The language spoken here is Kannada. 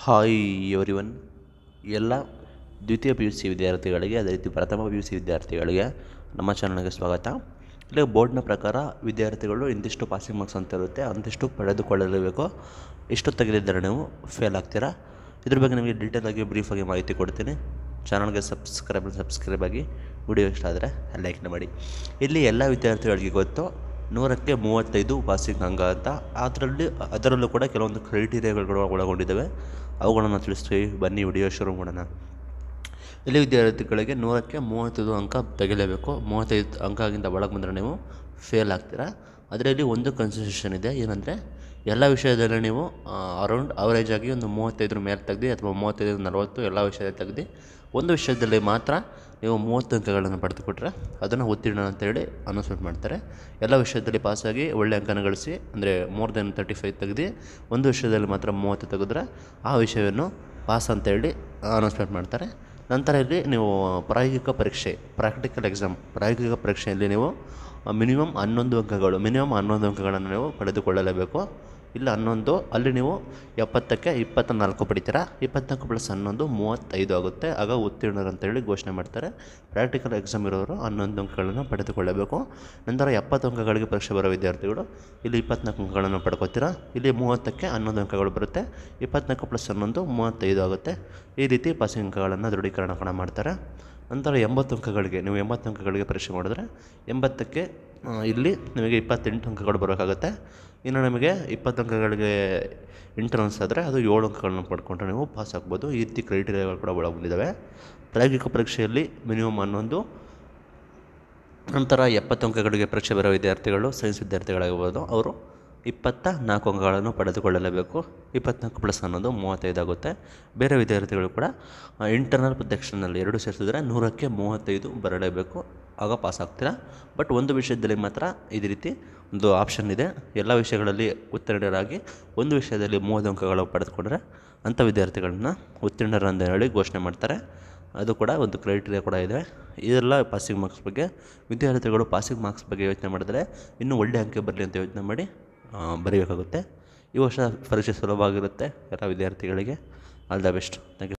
ಹಾಯ್ ಒನ್ ಎಲ್ಲ ದ್ವಿತೀಯ ಪಿ ಯು ಸಿ ವಿದ್ಯಾರ್ಥಿಗಳಿಗೆ ಅದೇ ರೀತಿ ಪ್ರಥಮ ಪಿ ಯು ಸಿ ವಿದ್ಯಾರ್ಥಿಗಳಿಗೆ ನಮ್ಮ ಚಾನಲ್ಗೆ ಸ್ವಾಗತ ಇಲ್ಲಿ ಬೋರ್ಡ್ನ ಪ್ರಕಾರ ವಿದ್ಯಾರ್ಥಿಗಳು ಇಂತಿಷ್ಟು ಪಾಸಿಂಗ್ ಮಾರ್ಕ್ಸ್ ಅಂತ ಇರುತ್ತೆ ಅಂತಿಷ್ಟು ಪಡೆದುಕೊಳ್ಳಲೇಬೇಕು ಇಷ್ಟು ತೆಗೆದಿದ್ದರೆ ನೀವು ಫೇಲ್ ಆಗ್ತೀರಾ ಇದ್ರ ಬಗ್ಗೆ ನಿಮಗೆ ಡೀಟೇಲಾಗಿ ಬ್ರೀಫಾಗಿ ಮಾಹಿತಿ ಕೊಡ್ತೀನಿ ಚಾನಲ್ಗೆ ಸಬ್ಸ್ಕ್ರೈಬ್ ಸಬ್ಸ್ಕ್ರೈಬ್ ಆಗಿ ವಿಡಿಯೋ ಇಷ್ಟ ಆದರೆ ಲೈಕ್ನ ಮಾಡಿ ಇಲ್ಲಿ ಎಲ್ಲ ವಿದ್ಯಾರ್ಥಿಗಳಿಗೆ ಗೊತ್ತು ನೂರಕ್ಕೆ ಮೂವತ್ತೈದು ಪಾಸಿಂಗ್ ಅಂಗ ಅಂತ ಅದರಲ್ಲಿ ಅದರಲ್ಲೂ ಕೂಡ ಕೆಲವೊಂದು ಕ್ರೈಟೀರಿಯಾಗಳು ಒಳಗೊಂಡಿದ್ದಾವೆ ಅವುಗಳನ್ನು ತಿಳಿಸ್ತೀವಿ ಬನ್ನಿ ವಿಡಿಯೋ ಶುರು ಮಾಡೋಣ ಇಲ್ಲಿ ವಿದ್ಯಾರ್ಥಿಗಳಿಗೆ ನೂರಕ್ಕೆ ಮೂವತ್ತೈದು ಅಂಕ ತೆಗಿಲೇಬೇಕು ಮೂವತ್ತೈದು ಅಂಕಗಿಂತ ಒಳಗೆ ಬಂದರೆ ನೀವು ಫೇಲ್ ಆಗ್ತೀರಾ ಅದರಲ್ಲಿ ಒಂದು ಕನ್ಸೆಷನ್ ಇದೆ ಏನಂದರೆ ಎಲ್ಲ ವಿಷಯದಲ್ಲಿ ನೀವು ಅರೌಂಡ್ ಆಗಿ ಒಂದು ಮೂವತ್ತೈದರ ಮೇಲೆ ತೆಗ್ದು ಅಥವಾ ಮೂವತ್ತೈದರಿಂದ ನಲವತ್ತು ಎಲ್ಲ ವಿಷಯದಲ್ಲಿ ತೆಗ್ದು ಒಂದು ವಿಷಯದಲ್ಲಿ ಮಾತ್ರ ನೀವು ಮೂವತ್ತು ಅಂಕಗಳನ್ನು ಪಡೆದುಕೊಟ್ರೆ ಅದನ್ನು ಉತ್ತೀರ್ಣ ಅಂತೇಳಿ ಅನೌನ್ಸ್ಮೆಂಟ್ ಮಾಡ್ತಾರೆ ಎಲ್ಲ ವಿಷಯದಲ್ಲಿ ಪಾಸಾಗಿ ಒಳ್ಳೆ ಅಂಕನ ಗಳಿಸಿ ಅಂದರೆ ಮೋರ್ ದೆನ್ ತರ್ಟಿ ಫೈವ್ ತೆಗೆದು ಒಂದು ವಿಷಯದಲ್ಲಿ ಮಾತ್ರ ಮೂವತ್ತು ತೆಗೆದ್ರೆ ಆ ವಿಷಯವನ್ನು ಪಾಸ್ ಅಂತೇಳಿ ಅನೌನ್ಸ್ಮೆಂಟ್ ಮಾಡ್ತಾರೆ ನಂತರ ಇಲ್ಲಿ ನೀವು ಪ್ರಾಯೋಗಿಕ ಪರೀಕ್ಷೆ ಪ್ರಾಕ್ಟಿಕಲ್ ಎಕ್ಸಾಮ್ ಪ್ರಾಯೋಗಿಕ ಪರೀಕ್ಷೆಯಲ್ಲಿ ನೀವು ಮಿನಿಮಮ್ ಹನ್ನೊಂದು ಅಂಕಗಳು ಮಿನಿಮಮ್ ಹನ್ನೊಂದು ಅಂಕಗಳನ್ನು ನೀವು ಪಡೆದುಕೊಳ್ಳಲೇಬೇಕು ಇಲ್ಲ ಹನ್ನೊಂದು ಅಲ್ಲಿ ನೀವು ಎಪ್ಪತ್ತಕ್ಕೆ ಇಪ್ಪತ್ತ ನಾಲ್ಕು ಪಡಿತೀರಾ ಇಪ್ಪತ್ತ್ನಾಲ್ಕು ಪ್ಲಸ್ ಹನ್ನೊಂದು ಮೂವತ್ತೈದು ಆಗುತ್ತೆ ಆಗ ಉತ್ತೀರ್ಣರು ಅಂತೇಳಿ ಘೋಷಣೆ ಮಾಡ್ತಾರೆ ಪ್ರಾಕ್ಟಿಕಲ್ ಎಕ್ಸಾಮ್ ಇರೋರು ಹನ್ನೊಂದು ಅಂಕಗಳನ್ನು ಪಡೆದುಕೊಳ್ಳಬೇಕು ನಂತರ ಎಪ್ಪತ್ತು ಅಂಕಗಳಿಗೆ ಪರೀಕ್ಷೆ ಬರೋ ವಿದ್ಯಾರ್ಥಿಗಳು ಇಲ್ಲಿ ಇಪ್ಪತ್ತ್ನಾಲ್ಕು ಅಂಕಗಳನ್ನು ಪಡ್ಕೋತೀರಾ ಇಲ್ಲಿ ಮೂವತ್ತಕ್ಕೆ ಹನ್ನೊಂದು ಅಂಕಗಳು ಬರುತ್ತೆ ಇಪ್ಪತ್ನಾಲ್ಕು ಪ್ಲಸ್ ಹನ್ನೊಂದು ಮೂವತ್ತೈದು ಆಗುತ್ತೆ ಈ ರೀತಿ ಪಾಸಿಂಗ್ ಅಂಕಗಳನ್ನು ದೃಢೀಕರಣ ಕೂಡ ಮಾಡ್ತಾರೆ ನಂತರ ಎಂಬತ್ತು ಅಂಕಗಳಿಗೆ ನೀವು ಎಂಬತ್ತು ಅಂಕಗಳಿಗೆ ಪರೀಕ್ಷೆ ಮಾಡಿದ್ರೆ ಎಂಬತ್ತಕ್ಕೆ ಇಲ್ಲಿ ನಿಮಗೆ ಇಪ್ಪತ್ತೆಂಟು ಅಂಕಗಳು ಬರೋಕ್ಕಾಗುತ್ತೆ ಇನ್ನು ನಿಮಗೆ ಇಪ್ಪತ್ತು ಅಂಕಗಳಿಗೆ ಇಂಟ್ರನ್ಸ್ ಆದರೆ ಅದು ಏಳು ಅಂಕಗಳನ್ನ ಪಡ್ಕೊಂಡ್ರೆ ನೀವು ಪಾಸ್ ಆಗ್ಬೋದು ಈ ರೀತಿ ಕ್ರೈಟೀರಿಯಾಗಳು ಕೂಡ ಒಳಗೊಂಡಿದ್ದಾವೆ ಪ್ರಾಯೋಗಿಕ ಪರೀಕ್ಷೆಯಲ್ಲಿ ಮಿನಿಮಮ್ ಹನ್ನೊಂದು ನಂತರ ಎಪ್ಪತ್ತು ಅಂಕಗಳಿಗೆ ಪರೀಕ್ಷೆ ಬರೋ ವಿದ್ಯಾರ್ಥಿಗಳು ಸೈನ್ಸ್ ವಿದ್ಯಾರ್ಥಿಗಳಾಗಿರ್ಬೋದು ಅವರು ಇಪ್ಪತ್ತ ನಾಲ್ಕು ಅಂಕಗಳನ್ನು ಪಡೆದುಕೊಳ್ಳಲೇಬೇಕು ಇಪ್ಪತ್ನಾಲ್ಕು ಪ್ಲಸ್ ಅನ್ನೋದು ಮೂವತ್ತೈದು ಆಗುತ್ತೆ ಬೇರೆ ವಿದ್ಯಾರ್ಥಿಗಳು ಕೂಡ ಇಂಟರ್ನಲ್ ಪ್ರದಕ್ಷಿಣಲ್ಲಿ ಎರಡು ಸೇರಿಸಿದ್ರೆ ನೂರಕ್ಕೆ ಮೂವತ್ತೈದು ಬರಲೇಬೇಕು ಆಗ ಪಾಸ್ ಆಗ್ತೀರಾ ಬಟ್ ಒಂದು ವಿಷಯದಲ್ಲಿ ಮಾತ್ರ ಇದೇ ರೀತಿ ಒಂದು ಆಪ್ಷನ್ ಇದೆ ಎಲ್ಲ ವಿಷಯಗಳಲ್ಲಿ ಉತ್ತೀರ್ಣರಾಗಿ ಒಂದು ವಿಷಯದಲ್ಲಿ ಮೂವತ್ತು ಅಂಕಗಳು ಪಡೆದುಕೊಂಡ್ರೆ ಅಂಥ ವಿದ್ಯಾರ್ಥಿಗಳನ್ನ ಉತ್ತೀರ್ಣರಂದು ಹೇಳಿ ಘೋಷಣೆ ಮಾಡ್ತಾರೆ ಅದು ಕೂಡ ಒಂದು ಕ್ರೈಟೀರಿಯಾ ಕೂಡ ಇದೆ ಇದೆಲ್ಲ ಪಾಸಿಂಗ್ ಮಾರ್ಕ್ಸ್ ಬಗ್ಗೆ ವಿದ್ಯಾರ್ಥಿಗಳು ಪಾಸಿಂಗ್ ಮಾರ್ಕ್ಸ್ ಬಗ್ಗೆ ಯೋಚನೆ ಮಾಡಿದರೆ ಇನ್ನೂ ಒಳ್ಳೆಯ ಅಂಕೆ ಬರಲಿ ಅಂತ ಯೋಚನೆ ಮಾಡಿ ಬರೀಬೇಕಾಗುತ್ತೆ ಈ ವರ್ಷ ಪರೀಕ್ಷೆ ಸುಲಭವಾಗಿರುತ್ತೆ ಎಲ್ಲ ವಿದ್ಯಾರ್ಥಿಗಳಿಗೆ all the best thank you